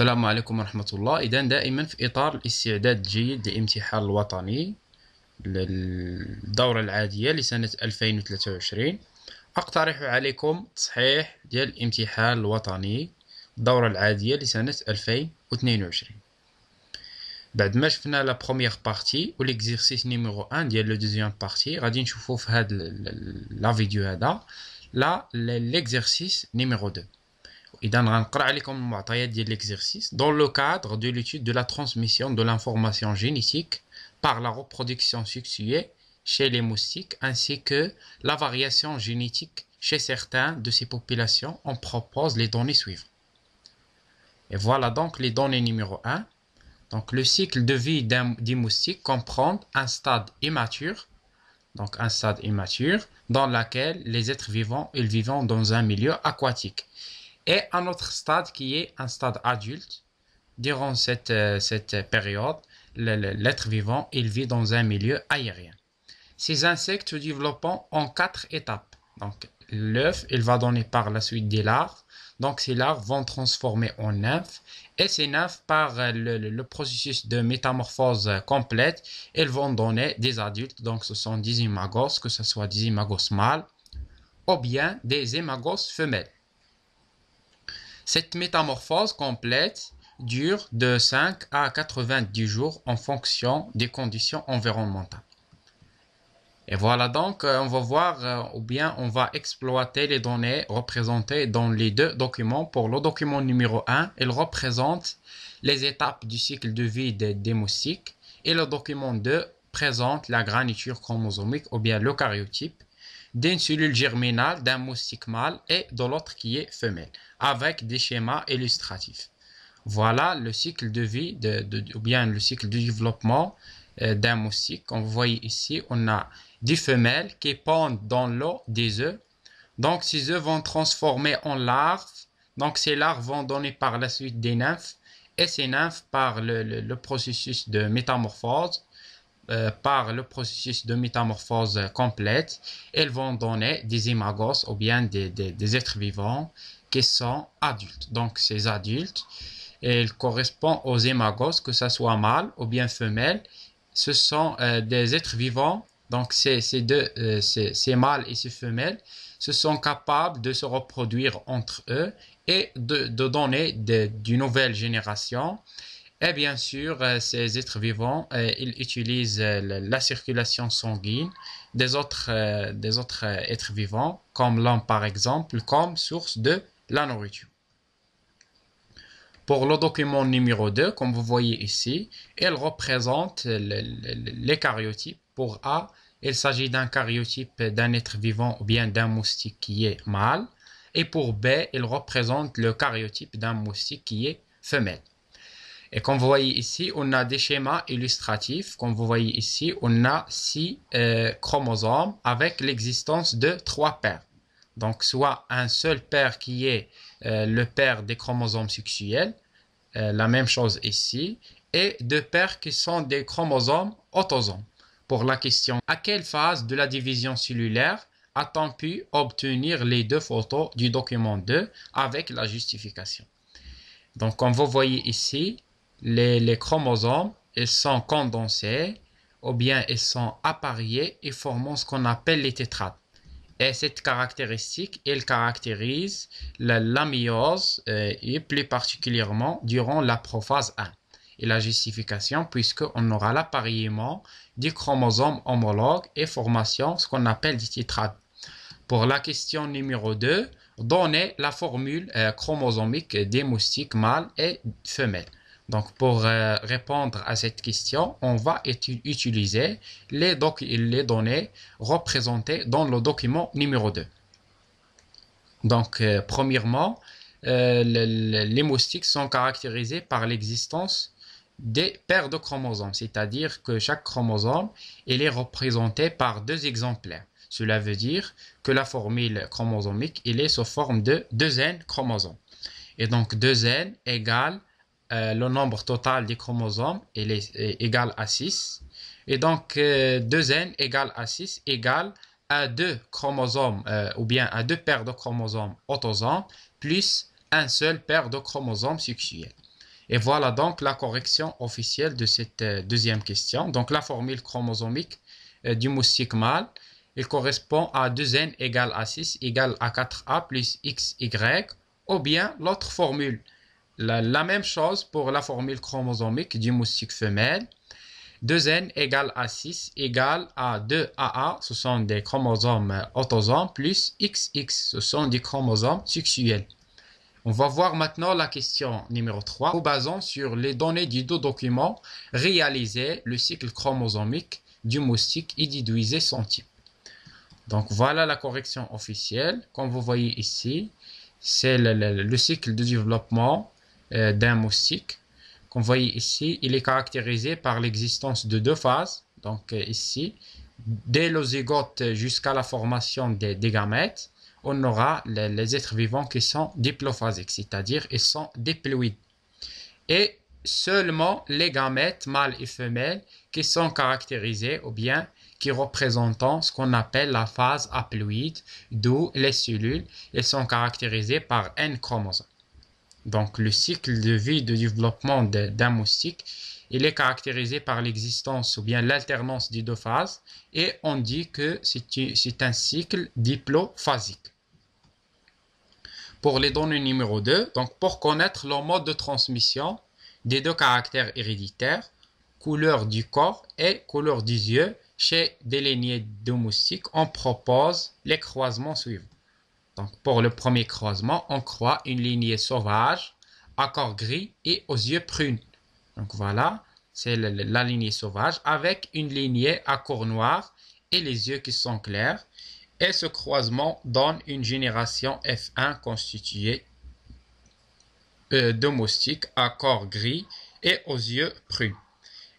السلام عليكم ورحمة الله إذا دائما في إطار الاستعداد الجيد للامتحان الوطني للدورة العادية لسنة 2023 أقترح عليكم تصحيح ديال الامتحان الوطني الدورة العادية لسنة 2022 بعد ما شفنا لا بروميير بارتي و ليكزيرسيس نيميرو 1 ديال لو دوزيام بارتي غادي نشوفو في هاد لا فيديو هذا لا ليكزيرسيس نيميرو 2 l'exercice dans le cadre de l'étude de la transmission de l'information génétique par la reproduction sexuée chez les moustiques ainsi que la variation génétique chez certains de ces populations, on propose les données suivantes. Et voilà donc les données numéro 1. Donc le cycle de vie des moustiques comprend un stade immature, donc un stade immature, dans lequel les êtres vivants, ils vivent dans un milieu aquatique et un autre stade qui est un stade adulte. Durant cette, euh, cette période, l'être vivant, il vit dans un milieu aérien. Ces insectes se développent en quatre étapes. Donc, l'œuf, il va donner par la suite des larves. Donc, ces larves vont transformer en nymphes. Et ces nymphes, par euh, le, processus de métamorphose complète, elles vont donner des adultes. Donc, ce sont des imagos, que ce soit des imagos mâles ou bien des imagos femelles. Cette métamorphose complète dure de 5 à 90 jours en fonction des conditions environnementales. Et voilà donc, euh, on va voir euh, ou bien on va exploiter les données représentées dans les deux documents. Pour le document numéro 1, il représente les étapes du cycle de vie des, des et le document 2 présente la graniture chromosomique ou bien le karyotype d'une cellule germinale d'un moustique mâle et de l'autre qui est femelle, avec des schémas illustratifs. Voilà le cycle de vie, de, ou bien le cycle de développement euh, d'un moustique. Comme vous voyez ici, on a des femelles qui pondent dans l'eau des œufs. Donc, ces œufs vont transformer en larves. Donc, ces larves vont donner par la suite des nymphes. Et ces nymphes, par le processus de métamorphose, euh, par le processus de métamorphose complète, elles vont donner des imagos ou bien des, êtres vivants qui sont adultes. Donc ces adultes, ils correspondent aux imagos, que ce soit mâle ou bien femelle. Ce sont euh, des êtres vivants, donc ces, deux, euh, ces, mâles et ces femelles, se sont capables de se reproduire entre eux et de, donner de, d'une nouvelle génération et bien sûr, euh, ces êtres vivants, euh, ils utilisent euh, la circulation sanguine des autres, des autres êtres vivants, comme l'homme par exemple, comme source de la nourriture. Pour le document numéro 2, comme vous voyez ici, il représente les caryotypes. Pour A, il s'agit d'un caryotype d'un être vivant ou bien d'un moustique qui est mâle. Et pour B, il représente le caryotype d'un moustique qui est femelle. Et comme vous voyez ici, on a des schémas illustratifs. Comme vous voyez ici, on a six euh, chromosomes avec l'existence de trois paires. Donc, soit un seul paire qui est euh, le paire des chromosomes sexuels, euh, la même chose ici, et deux paires qui sont des chromosomes autosomes. Pour la question, à quelle phase de la division cellulaire a-t-on pu obtenir les deux photos du document 2 avec la justification Donc, comme vous voyez ici, les, chromosomes, ils sont condensés ou bien ils sont appariés et formant ce qu'on appelle les tétrades. Et cette caractéristique, elle caractérise la myose, euh, et plus particulièrement durant la prophase 1. Et la justification, puisqu'on aura l'appariement du chromosome homologue et formation, ce qu'on appelle des tétrades. Pour la question numéro 2, donnez la formule euh, chromosomique des moustiques mâles et femelles. Donc, pour euh, répondre à cette question, on va utiliser les, données représentées dans le document numéro 2. Donc, euh, premièrement, euh, les moustiques sont caractérisés par l'existence des paires de chromosomes, c'est-à-dire que chaque chromosome est représenté par deux exemplaires. Cela veut dire que la formule chromosomique est sous forme de 2n chromosomes. Et donc 2n égale euh, le nombre total des chromosomes est, égal à 6. Et donc, 2n euh, égale à 6 égale à 2 chromosomes, euh, ou bien à 2 paires de chromosomes autosomes, plus un seul paire de chromosomes sexuels. Et voilà donc la correction officielle de cette deuxième question. Donc, la formule chromosomique du moustique mâle, il correspond à 2n égale à 6 égale à 4a plus xy, ou bien l'autre formule la, même chose pour la formule chromosomique du moustique femelle. 2N égale à 6 égale à 2AA, ce sont des chromosomes autosomes, plus XX, ce sont des chromosomes sexuels. On va voir maintenant la question numéro 3. Nous basons sur les données du document réaliser le cycle chromosomique du moustique et sentier. son type. Donc voilà la correction officielle. Comme vous voyez ici, c'est le cycle de développement euh, d'un moustique. qu'on voit ici, il est caractérisé par l'existence de deux phases, donc euh, ici, dès l'ozygote jusqu'à la formation des, gamètes, on aura les, êtres vivants qui sont diplophasiques, c'est-à-dire ils sont diploïdes. Et seulement les gamètes mâles et femelles qui sont caractérisés ou bien qui représentent ce qu'on appelle la phase haploïde, d'où les cellules, elles sont caractérisées par n chromosomes. Donc le cycle de vie de développement d'un moustique, il est caractérisé par l'existence ou bien l'alternance des deux phases et on dit que c'est un cycle diplophasique. Pour les données numéro 2, donc pour connaître le mode de transmission des deux caractères héréditaires, couleur du corps et couleur des yeux chez des lignées de moustiques, on propose les croisements suivants. Donc pour le premier croisement, on croit une lignée sauvage, à corps gris et aux yeux prunes. Donc voilà, c'est la lignée sauvage avec une lignée à corps noir et les yeux qui sont clairs. Et ce croisement donne une génération F1 constituée euh, de moustiques à corps gris et aux yeux prunes.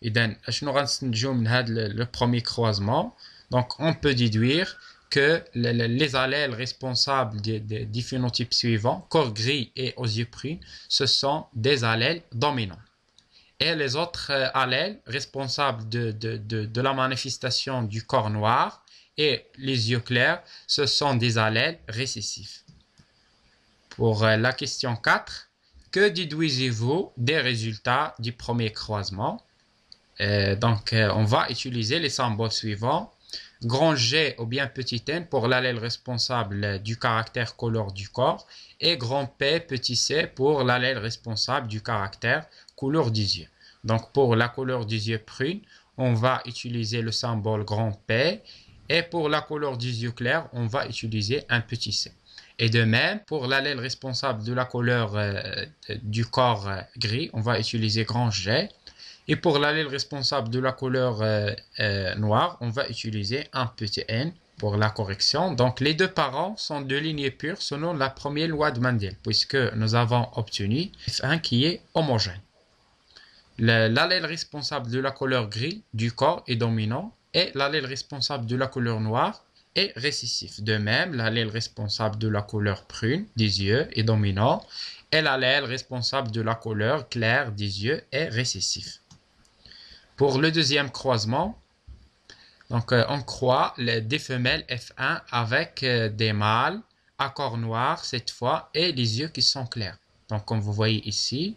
Et donc, le premier croisement, donc on peut déduire que les allèles responsables des, des, types suivants, corps gris et aux yeux prunes, ce sont des allèles dominants. Et les autres euh, allèles responsables de, la manifestation du corps noir et les yeux clairs, ce sont des allèles récessifs. Pour euh, la question 4, que déduisez-vous des résultats du premier croisement euh, Donc, on va utiliser les symboles suivants grand G ou bien petit n pour l'allèle responsable du caractère couleur du corps et grand P petit c pour l'allèle responsable du caractère couleur des yeux. Donc pour la couleur des yeux prune, on va utiliser le symbole grand P et pour la couleur des yeux clairs, on va utiliser un petit c. Et de même, pour l'allèle responsable de la couleur euh, du corps euh, gris, on va utiliser grand G et pour l'allèle responsable de la couleur euh, euh, noire, on va utiliser un petit n pour la correction. Donc les deux parents sont de lignées pures selon la première loi de Mandel, puisque nous avons obtenu F1 qui est homogène. L'allèle responsable de la couleur gris du corps est dominant et l'allèle responsable de la couleur noire est récessif. De même, l'allèle responsable de la couleur prune des yeux est dominant et l'allèle responsable de la couleur claire des yeux est récessif. Pour le deuxième croisement, donc euh, on croit les, des femelles F1 avec euh, des mâles à corps noir cette fois et les yeux qui sont clairs. Donc comme vous voyez ici,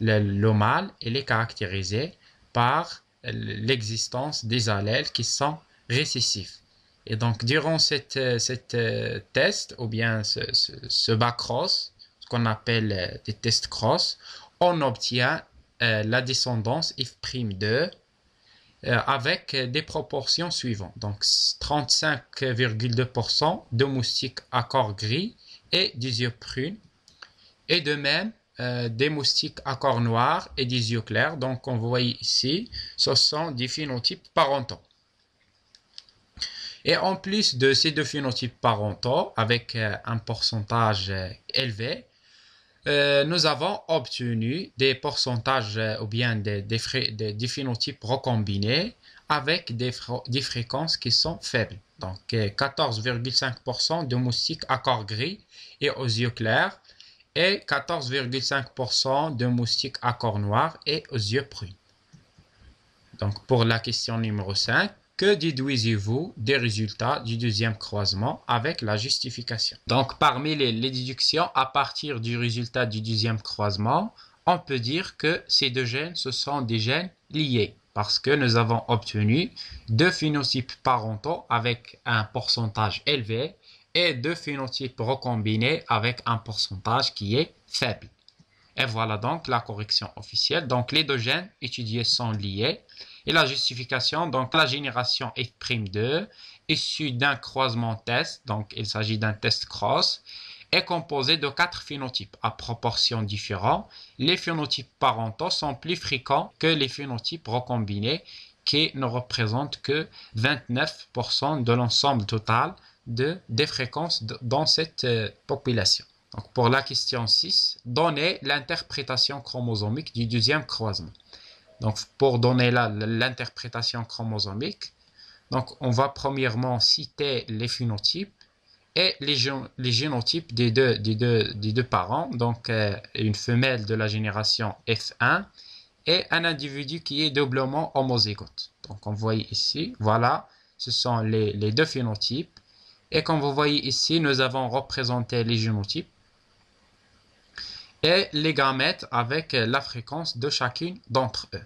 le, mâle est caractérisé par l'existence des allèles qui sont récessifs. Et donc durant cette, euh, test ou bien ce, bacross, ce qu'on appelle des tests cross, on obtient euh, la descendance f' euh, avec des proportions suivantes. Donc 35,2% de moustiques à corps gris et des yeux prunes. Et de même, euh, des moustiques à corps noir et des yeux clairs. Donc on voit ici, ce sont des phénotypes parentaux. Et en plus de ces deux phénotypes parentaux, avec un pourcentage élevé, euh, nous avons obtenu des pourcentages euh, ou bien des, phénotypes recombinés avec des, fréquences qui sont faibles. Donc 14,5% euh, de moustiques à corps gris et aux yeux clairs et 14,5% de moustiques à corps noir et aux yeux bruns. Donc pour la question numéro 5, que déduisez-vous des résultats du deuxième croisement avec la justification Donc parmi les, déductions à partir du résultat du deuxième croisement, on peut dire que ces deux gènes, ce sont des gènes liés parce que nous avons obtenu deux phénotypes parentaux avec un pourcentage élevé et deux phénotypes recombinés avec un pourcentage qui est faible. Et voilà donc la correction officielle. Donc les deux gènes étudiés sont liés. Et la justification, donc la génération f'2, issue d'un croisement test, donc il s'agit d'un test cross, est composée de quatre phénotypes à proportions différentes. Les phénotypes parentaux sont plus fréquents que les phénotypes recombinés qui ne représentent que 29% de l'ensemble total de, des fréquences dans cette euh, population. Donc pour la question 6, donnez l'interprétation chromosomique du deuxième croisement. Donc, pour donner là l'interprétation chromosomique, donc on va premièrement citer les phénotypes et les, les génotypes des deux, des, deux, parents, donc euh, une femelle de la génération F1 et un individu qui est doublement homozygote. Donc, on voit ici, voilà, ce sont les, les deux phénotypes. Et comme vous voyez ici, nous avons représenté les génotypes et les gamètes avec la fréquence de chacune d'entre eux.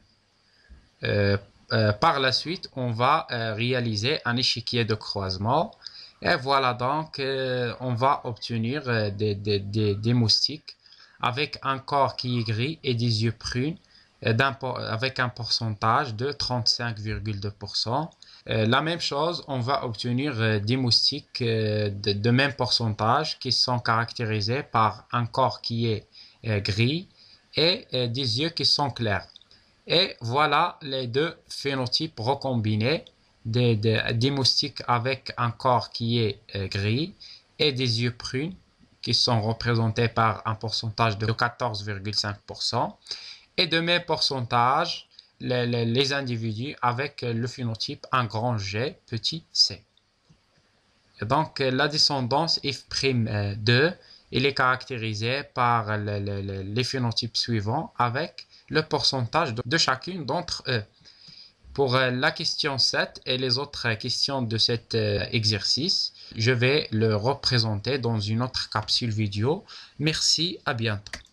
Euh, euh, par la suite, on va euh, réaliser un échiquier de croisement. Et voilà donc, on va obtenir des, moustiques avec un corps qui est gris et des yeux prunes avec un pourcentage de 35,2%. La même chose, on va obtenir des moustiques de, même pourcentage qui sont caractérisés par un corps qui est gris et des yeux qui sont clairs. Et voilà les deux phénotypes recombinés, des, moustiques avec un corps qui est euh, gris et des yeux prunes qui sont représentés par un pourcentage de 14,5% et de même pourcentage les, individus avec le phénotype un grand G petit c. Donc la descendance F'2, euh, il est caractérisée par les phénotypes suivants avec le pourcentage de chacune d'entre eux. Pour euh, la question 7 et les autres euh, questions de cet euh, exercice, je vais le représenter dans une autre capsule vidéo. Merci, à bientôt.